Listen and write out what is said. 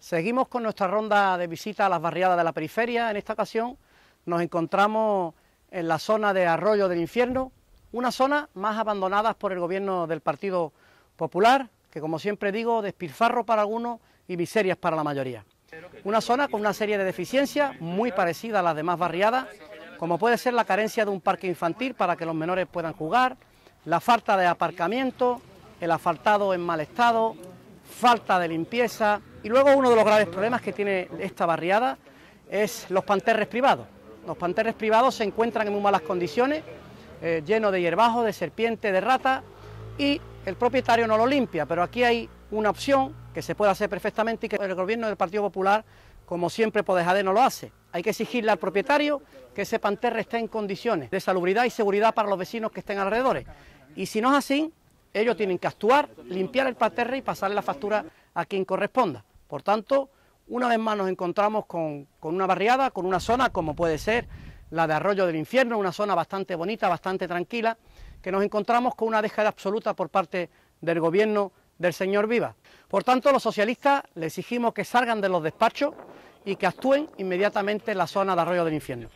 Seguimos con nuestra ronda de visita a las barriadas de la periferia. En esta ocasión nos encontramos en la zona de Arroyo del Infierno, una zona más abandonada por el gobierno del Partido Popular, que como siempre digo, despilfarro para algunos y miserias para la mayoría. Una zona con una serie de deficiencias muy parecida a las demás barriadas, como puede ser la carencia de un parque infantil para que los menores puedan jugar, la falta de aparcamiento, el asfaltado en mal estado, falta de limpieza, y luego uno de los graves problemas que tiene esta barriada es los panterres privados. Los panterres privados se encuentran en muy malas condiciones, eh, llenos de hierbajos, de serpientes, de rata, y el propietario no lo limpia. Pero aquí hay una opción que se puede hacer perfectamente y que el gobierno del Partido Popular, como siempre por no lo hace. Hay que exigirle al propietario que ese panterre esté en condiciones de salubridad y seguridad para los vecinos que estén alrededor. Y si no es así, ellos tienen que actuar, limpiar el panterre y pasarle la factura a quien corresponda. Por tanto, una vez más nos encontramos con, una barriada, con una zona como puede ser la de Arroyo del Infierno, una zona bastante bonita, bastante tranquila, que nos encontramos con una dejada absoluta por parte del gobierno del señor Viva. Por tanto, los socialistas le exigimos que salgan de los despachos y que actúen inmediatamente en la zona de Arroyo del Infierno.